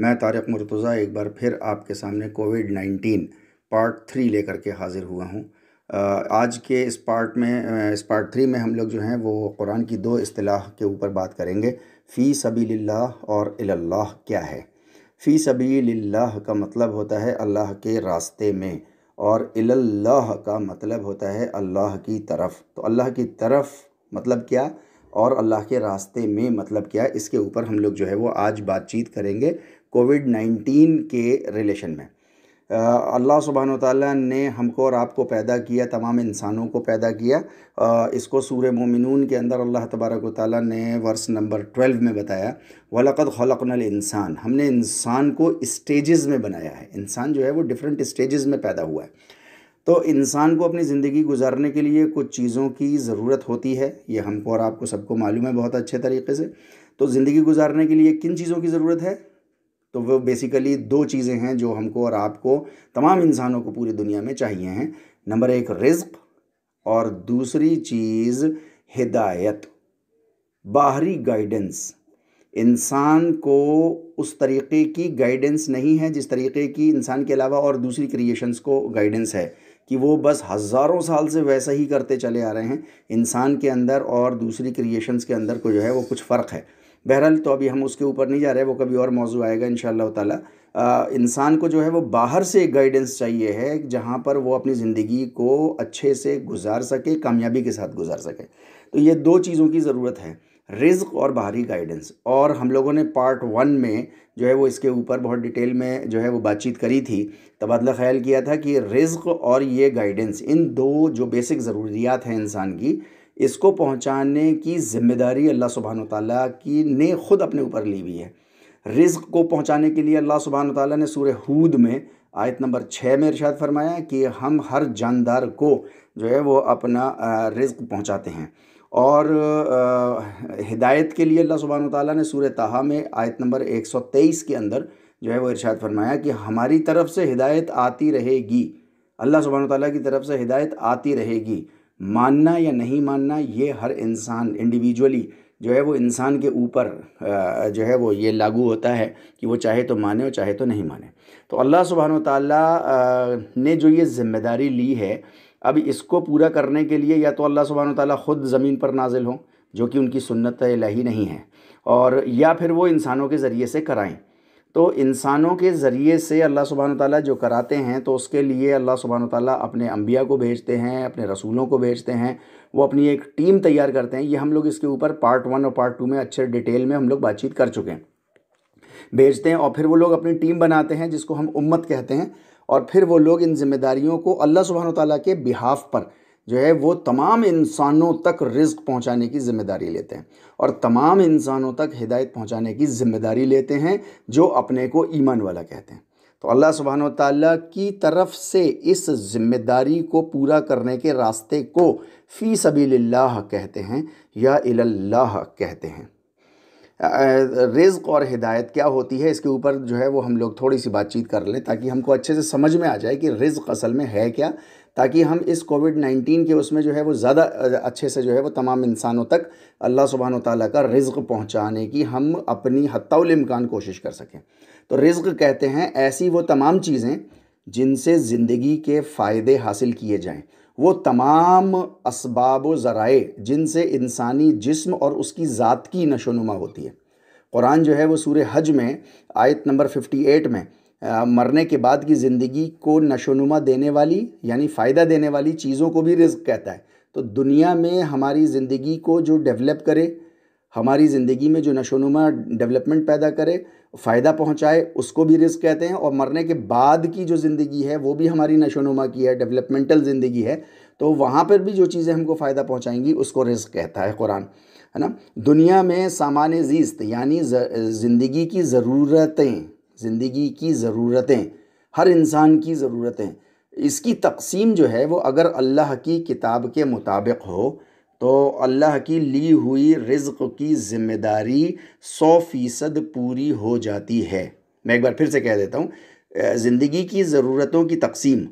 मैं तारक मुर्तज़ा एक बार फिर आपके सामने कोविड नाइन्टीन पार्ट थ्री लेकर के हाज़िर हुआ हूँ आज के इस पार्ट में इस पार्ट थ्री में हम लोग जो हैं वो कुरान की दो अतलाह के ऊपर बात करेंगे फ़ी सभी और अल्लाह क्या है फ़ी सभी का मतलब होता है अल्लाह के रास्ते में और अल्लाह का मतलब होता है अल्लाह की तरफ तो अल्लाह की तरफ मतलब क्या और अल्लाह के रास्ते में मतलब क्या इसके ऊपर हम लोग जो है वो आज बातचीत करेंगे कोविड नाइन्टीन के रिलेशन में अल्लाह सुबहान तैन ने हमको और आपको पैदा किया तमाम इंसानों को पैदा किया आ, इसको सूर मोमिन के अंदर अल्लाह तबारक ताली ने वर्स नंबर ट्वेल्व में बताया वलक़द खलकनल इंसान हमने इंसान को स्टेजेस में बनाया है इंसान जो है वो डिफरेंट स्टेजेस में पैदा हुआ है तो इंसान को अपनी ज़िंदगी गुजारने के लिए कुछ चीज़ों की ज़रूरत होती है ये हमको और आपको सबको मालूम है बहुत अच्छे तरीके से तो ज़िंदगी गुजारने के लिए किन चीज़ों की ज़रूरत है तो वो बेसिकली दो चीज़ें हैं जो हमको और आपको तमाम इंसानों को पूरी दुनिया में चाहिए हैं नंबर एक रिज्क और दूसरी चीज़ हिदायत बाहरी गाइडेंस इंसान को उस तरीके की गाइडेंस नहीं है जिस तरीके की इंसान के अलावा और दूसरी क्रिएशंस को गाइडेंस है कि वो बस हज़ारों साल से वैसा ही करते चले आ रहे हैं इंसान के अंदर और दूसरी क्रिएशंस के अंदर को जो है वो कुछ फ़र्क है बहरहाल तो अभी हम उसके ऊपर नहीं जा रहे वो कभी और मौजू आएगा इन ताला इंसान को जो है वो बाहर से गाइडेंस चाहिए है जहाँ पर वो अपनी ज़िंदगी को अच्छे से गुजार सके कामयाबी के साथ गुजार सके तो ये दो चीज़ों की ज़रूरत है रिज्क और बाहरी गाइडेंस और हम लोगों ने पार्ट वन में जो है वो इसके ऊपर बहुत डिटेल में जो है वो बातचीत करी थी तबादला ख्याल किया था कि रिज्क और ये गाइडेंस इन दो जो बेसिक ज़रूरियात हैं इंसान की इसको पहुंचाने की जिम्मेदारी अल्लाह सुबहान तला की ने खुद अपने ऊपर ली हुई है रिज्क को पहुंचाने के लिए अल्लाह सुबहान तला ने सूर्य हूद में आयत नंबर छः में इर्शाद फरमाया कि हम हर जानदार को जो है वो अपना रिज्क पहुंचाते हैं और हिदायत के लिए अल्लाह सुबहान तला ने सूर तहा में आयत नंबर एक के अंदर जो है वो इरशाद फरमाया कि हमारी तरफ से हिदायत आती रहेगी अल्लाह सुबहान तला की तरफ से हिदायत आती रहेगी मानना या नहीं मानना ये हर इंसान इंडिविजुअली जो है वो इंसान के ऊपर जो है वो ये लागू होता है कि वो चाहे तो माने और चाहे तो नहीं माने तो अल्लाह सुबहान तला ने जो ये ज़िम्मेदारी ली है अब इसको पूरा करने के लिए या तो अल्लाह सुबहान ताली ख़ुद ज़मीन पर नाजिल हों जो कि उनकी सुन्नत लही नहीं है और या फिर वो इंसानों के ज़रिए से कराएँ तो इंसानों के ज़रिए से अल्लाह सुबहान ताली जो कराते हैं तो उसके लिए अल्लाह सुबहान ताली अपने अम्बिया को भेजते हैं अपने रसूलों को भेजते हैं वो अपनी एक टीम तैयार करते हैं ये हम लोग इसके ऊपर पार्ट वन और पार्ट टू में अच्छे डिटेल में हम लोग बातचीत कर चुके हैं भेजते हैं और फिर वो लोग अपनी टीम बनाते हैं जिसको हम उम्मत कहते हैं और फिर वो लोग इन जिम्मेदारियों को अल्लाह सुबहान ताली के बिहाफ पर जो है वो तमाम इंसानों तक रिज्क पहुंचाने की ज़िम्मेदारी लेते हैं और तमाम इंसानों तक हिदायत पहुंचाने की ज़िम्मेदारी लेते हैं जो अपने को ईमान वाला कहते हैं तो अल्लाह सुबहान ताली की तरफ से इस जिम्मेदारी को पूरा करने के रास्ते को फ़ी सभी कहते हैं या अल्लाह कहते हैं रिज्क और हिदायत क्या होती है इसके ऊपर जो है वो हम लोग थोड़ी सी बातचीत कर लें ताकि हमको अच्छे से समझ में आ जाए कि रिज्क असल में है क्या ताकि हम इस कोविड नाइन्टीन के उसमें जो है वो ज़्यादा अच्छे से जो है वो तमाम इंसानों तक अल्लाह सुबहान तै का रिज़ पहुँचाने की हम अपनी हत्तामकान कोशिश कर सकें तो रिज़ कहते हैं ऐसी वो तमाम चीज़ें जिनसे ज़िंदगी के फ़ायदे हासिल किए जाएँ वो तमाम इसबाब ज़राए जिनसे इंसानी जिस्म और उसकी ज़ात की नशोनुमा होती है कुरान जो है वो सूर हज में आयत नंबर 58 में मरने के बाद की ज़िंदगी को नशोनुमा देने वाली यानी फ़ायदा देने वाली चीज़ों को भी रिस्क कहता है तो दुनिया में हमारी ज़िंदगी को जो डेवलप करे हमारी ज़िंदगी में जो नशोनुमा डेवलपमेंट पैदा करे फ़ायदा पहुंचाए उसको भी रिस्क कहते हैं और मरने के बाद की जो ज़िंदगी है वो भी हमारी नशोनुमा की है डेवलपमेंटल ज़िंदगी है तो वहाँ पर भी जो चीज़ें हमको फ़ायदा पहुँचाएंगी उसको रिस्क कहता है कुरान है ना दुनिया में सामान्य जीस्त यानी ज़िंदगी की ज़रूरतें ज़िंदगी की ज़रूरतें हर इंसान की ज़रूरतें इसकी तकसीम जो है वो अगर अल्लाह की किताब के मुताबिक हो तो अल्लाह की ली हुई रिज़ की ज़िम्मेदारी सौ फ़ीसद पूरी हो जाती है मैं एक बार फिर से कह देता हूँ ज़िंदगी की ज़रूरतों की तकसीम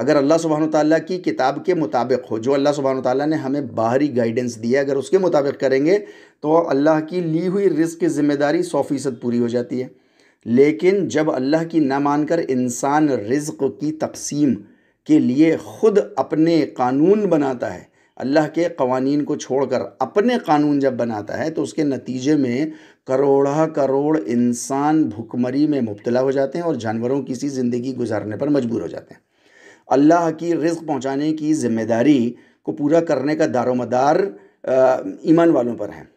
अगर अल्लाह सुबहान ताली की किताब के मुताबिक हो जो अल्लाह सुबहान ताली ने हमें बाहरी गाइडेंस दिया अगर उसके मुताबिक करेंगे तो अल्लाह की ली हुई रिज़ की ज़िम्मेदारी सौ फ़ीसद पूरी हो जाती है लेकिन जब अल्लाह की ना मानकर इंसान रिज्क की तकसीम के लिए ख़ुद अपने कानून बनाता है अल्लाह के कवानीन को छोड़कर अपने कानून जब बनाता है तो उसके नतीजे में करोड़ा करोड़ इंसान भुखमरी में मुबतला हो जाते हैं और जानवरों की सी ज़िंदगी गुजारने पर मजबूर हो जाते हैं अल्लाह की रिज पहुँचाने की जिम्मेदारी को पूरा करने का दारोमदार ईमान वालों पर है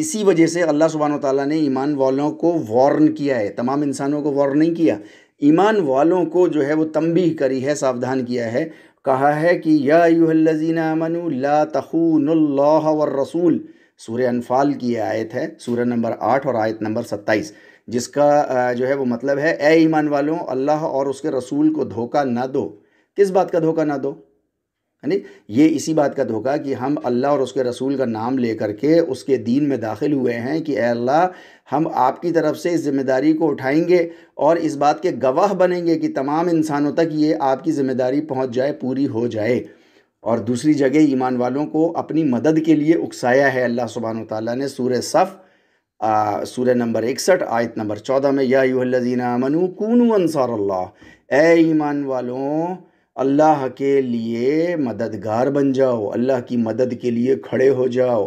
इसी वजह से अल्लाह सुबहान तला ने ईमान वालों को वार्न किया है तमाम इंसानों को वार्न नहीं किया ईमान वालों को जो है वो तंबी करी है सावधान किया है कहा है कि याजीना मनु ला तखूनल्ला व रसूल सूर्य अनफाल की आयत है सूर्य नंबर आठ और आयत नंबर सत्ताईस जिसका जो है वो मतलब है ए ईमान वालों अल्लाह और उसके रसूल को धोखा ना दो किस बात का धोखा ना दो यानी ये इसी बात का धोखा कि हम अल्लाह और उसके रसूल का नाम ले करके उसके दीन में दाखिल हुए हैं कि अल्लाह हम आपकी तरफ से इस ज़िम्मेदारी को उठाएंगे और इस बात के गवाह बनेंगे कि तमाम इंसानों तक ये आपकी ज़िम्मेदारी पहुंच जाए पूरी हो जाए और दूसरी जगह ईमान वालों को अपनी मदद के लिए उकसाया है अल्लाह सुबहान ताली ने सूर सफ़ सूर्य नंबर इकसठ आयत नंबर चौदह में या यूहल्लिन मनु कून अनसार ए ईमान वालों अल्लाह के लिए मददगार बन जाओ अल्लाह की मदद के लिए खड़े हो जाओ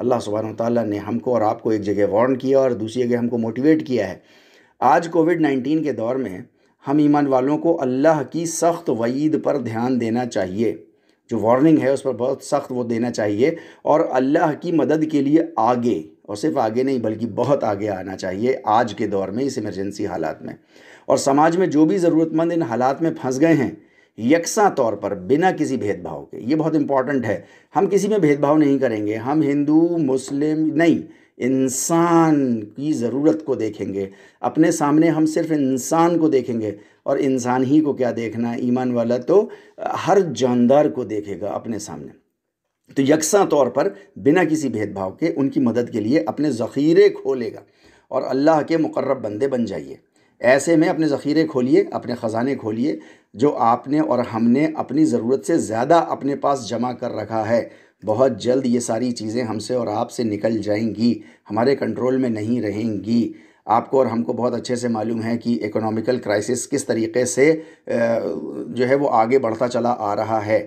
अल्लाह सुबहान ताली ने हमको और आपको एक जगह वार्न किया और दूसरी जगह हमको मोटिवेट किया है आज कोविड नाइन्टीन के दौर में हम ईमान वालों को अल्लाह की सख्त वईद पर ध्यान देना चाहिए जो वार्निंग है उस पर बहुत सख्त वो देना चाहिए और अल्लाह की मदद के लिए आगे और सिर्फ आगे नहीं बल्कि बहुत आगे आना चाहिए आज के दौर में इस इमरजेंसी हालात में और समाज में जो भी ज़रूरतमंद इन हालात में फंस गए हैं यकसा तौर पर बिना किसी भेदभाव के ये बहुत इंपॉर्टेंट है हम किसी में भेदभाव नहीं करेंगे हम हिंदू मुस्लिम नहीं इंसान की ज़रूरत को देखेंगे अपने सामने हम सिर्फ इंसान को देखेंगे और इंसान ही को क्या देखना है ईमान वाला तो हर जानदार को देखेगा अपने सामने तो यकसा तौर पर बिना किसी भेदभाव के उनकी मदद के लिए अपने ज़ख़ीरे खोलेगा और अल्लाह के मुकर्रब बंदे बन जाइए ऐसे में अपने ज़ख़ीरे खोलिए अपने ख़ज़ाने खोलिए जो आपने और हमने अपनी ज़रूरत से ज़्यादा अपने पास जमा कर रखा है बहुत जल्द ये सारी चीज़ें हमसे और आपसे निकल जाएंगी हमारे कंट्रोल में नहीं रहेंगी आपको और हमको बहुत अच्छे से मालूम है कि इकोनॉमिकल क्राइसिस किस तरीके से जो है वो आगे बढ़ता चला आ रहा है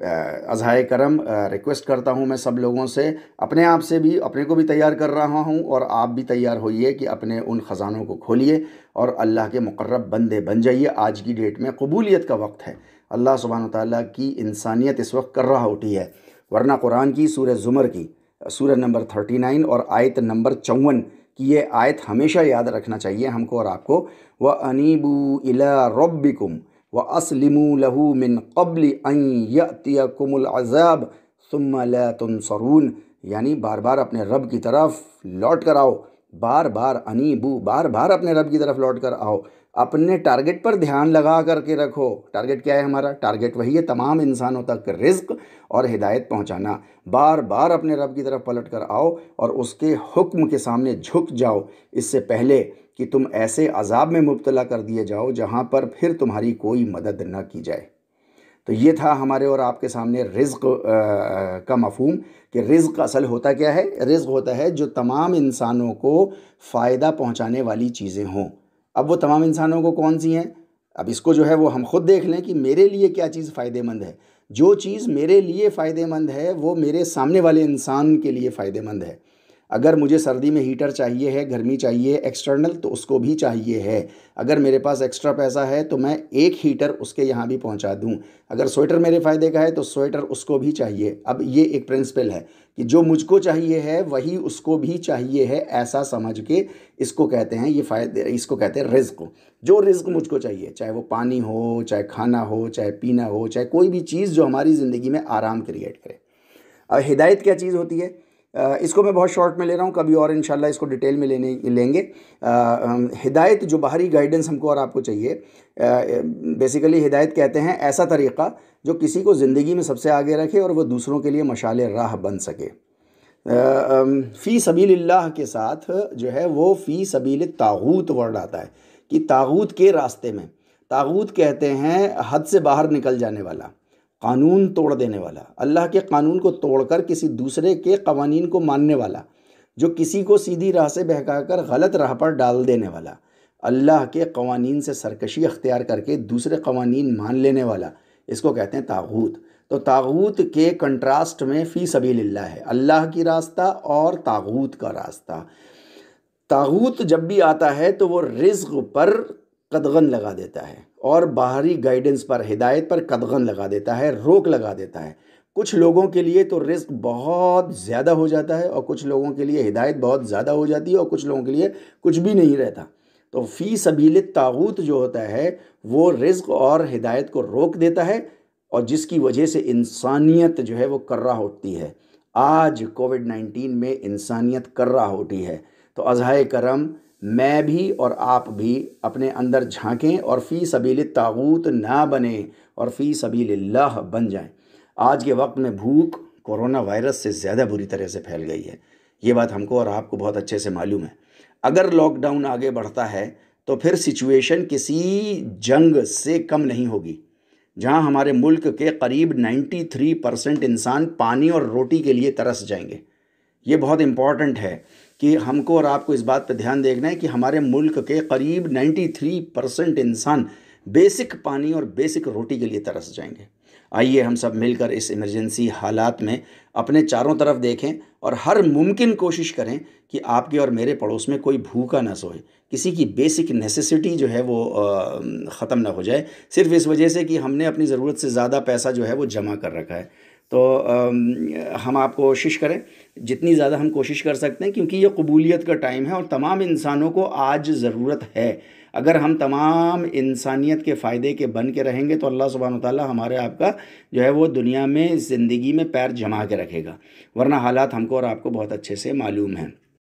अजहाय करम रिक्वेस्ट करता हूँ मैं सब लोगों से अपने आप से भी अपने को भी तैयार कर रहा हूँ और आप भी तैयार होइए कि अपने उन ख़जानों को खोलिए और अल्लाह के मुकर्रब बंदे बन जाइए आज की डेट में कबूलियत का वक्त है अल्लाह सुबहान ताली की इंसानियत इस वक्त कर रहा उठी है वरना कुरान की सूर ज़ुमर की सूर नंबर थर्टी नाइन और आयत नंबर चौवन की ये आयत हमेशा याद रखना चाहिए हमको और आपको व अनीबू इला रब्बिकुम व असलिमू लहू मिन कबल यकुमज़ाब तुम यानी बार बार अपने रब की तरफ लौट कर आओ बार बार अनीबू बार बार अपने रब की तरफ लौट कर आओ अपने टारगेट पर ध्यान लगा करके रखो टारगेट क्या है हमारा टारगेट वही है तमाम इंसानों तक रिज्क और हिदायत पहुंचाना बार बार अपने रब की तरफ पलट कर आओ और उसके हुक्म के सामने झुक जाओ इससे पहले कि तुम ऐसे अजाब में मुबतला कर दिए जाओ जहाँ पर फिर तुम्हारी कोई मदद न की जाए तो ये था हमारे और आपके सामने रिज्क का मफहम कि रिज्क असल होता क्या है रिज्क होता है जो तमाम इंसानों को फ़ायदा पहुँचाने वाली चीज़ें हों अब वो तमाम इंसानों को कौन सी हैं अब इसको जो है वो हम खुद देख लें कि मेरे लिए क्या चीज़ फ़ायदेमंद है जो चीज़ मेरे लिए फ़ायदेमंद है वो मेरे सामने वाले इंसान के लिए फ़ायदेमंद है अगर मुझे सर्दी में हीटर चाहिए है गर्मी चाहिए एक्सटर्नल तो उसको भी चाहिए है अगर मेरे पास एक्स्ट्रा पैसा है तो मैं एक हीटर उसके यहाँ भी पहुँचा दूँ अगर स्वेटर मेरे फ़ायदे का है तो स्वेटर उसको भी चाहिए अब ये एक प्रिंसिपल है कि जो मुझको चाहिए है वही उसको भी चाहिए है ऐसा समझ के इसको कहते हैं ये फ़ायदे इसको कहते हैं रिस्क जो रिस्क मुझको चाहिए चाहे वो पानी हो चाहे खाना हो चाहे पीना हो चाहे कोई भी चीज़ जो हमारी ज़िंदगी में आराम क्रिएट करे अब हिदायत क्या चीज़ होती है इसको मैं बहुत शॉर्ट में ले रहा हूँ कभी और इन इसको डिटेल में लेने लेंगे हिदायत जो बाहरी गाइडेंस हमको और आपको चाहिए बेसिकली हिदायत कहते हैं ऐसा तरीक़ा जो किसी को ज़िंदगी में सबसे आगे रखे और वह दूसरों के लिए मशाल राह बन सके फ़ी सबील के साथ जो है वो फ़ी सबील तागूत वर्ड आता है कि तागूत के रास्ते में तागूत कहते हैं हद से बाहर निकल जाने वाला कानून तोड़ देने वाला अल्लाह के कानून को तोड़कर किसी दूसरे के कवानीन को मानने वाला जो किसी को सीधी राह से बहकाकर गलत राह पर डाल देने वाला अल्लाह के कवानीन से सरकशी अख्तियार करके दूसरे कवानीन मान लेने वाला इसको कहते हैं तागूत तो तागूत के कंट्रास्ट में फ़ी सभी लाला है अल्लाह की रास्ता और तागूत का रास्ता तागूत जब भी आता है तो वो रिज्क पर कदगन लगा देता है और बाहरी गाइडेंस पर हिदायत पर कदगन लगा देता है रोक लगा देता है कुछ लोगों के लिए तो रिस्क बहुत ज़्यादा हो जाता है और कुछ लोगों के लिए हिदायत बहुत ज़्यादा हो जाती है और कुछ लोगों के लिए कुछ भी नहीं रहता तो फ़ी सबील तागूत जो होता है वो रिस्क और हिदायत को रोक देता है और जिसकी वजह से इंसानियत जो है वो कर्रा होती है आज कोविड नाइन्टीन में इंसानियत कर्रा होती है तो अजहा करम मैं भी और आप भी अपने अंदर झांकें और फ़ी सबील तागूत ना बने और फ़ी सबील बन जाएं आज के वक्त में भूख कोरोना वायरस से ज़्यादा बुरी तरह से फैल गई है ये बात हमको और आपको बहुत अच्छे से मालूम है अगर लॉकडाउन आगे बढ़ता है तो फिर सिचुएशन किसी जंग से कम नहीं होगी जहां हमारे मुल्क के करीब 93 परसेंट इंसान पानी और रोटी के लिए तरस जाएंगे ये बहुत इम्पॉर्टेंट है कि हमको और आपको इस बात पर ध्यान देखना है कि हमारे मुल्क के करीब 93 परसेंट इंसान बेसिक पानी और बेसिक रोटी के लिए तरस जाएंगे आइए हम सब मिलकर इस इमरजेंसी हालात में अपने चारों तरफ देखें और हर मुमकिन कोशिश करें कि आपके और मेरे पड़ोस में कोई भूखा ना सोए किसी की बेसिक नेसेसिटी जो है वो ख़त्म ना हो जाए सिर्फ इस वजह से कि हमने अपनी ज़रूरत से ज़्यादा पैसा जो है वो जमा कर रखा है तो हम आपको कोशिश करें जितनी ज़्यादा हम कोशिश कर सकते हैं क्योंकि ये कबूलियत का टाइम है और तमाम इंसानों को आज ज़रूरत है अगर हम तमाम इंसानियत के फ़ायदे के बन के रहेंगे तो अल्लाह सुबहान ताली हमारे आपका जो है वो दुनिया में ज़िंदगी में पैर जमा के रखेगा वरना हालात हमको और आपको बहुत अच्छे से मालूम हैं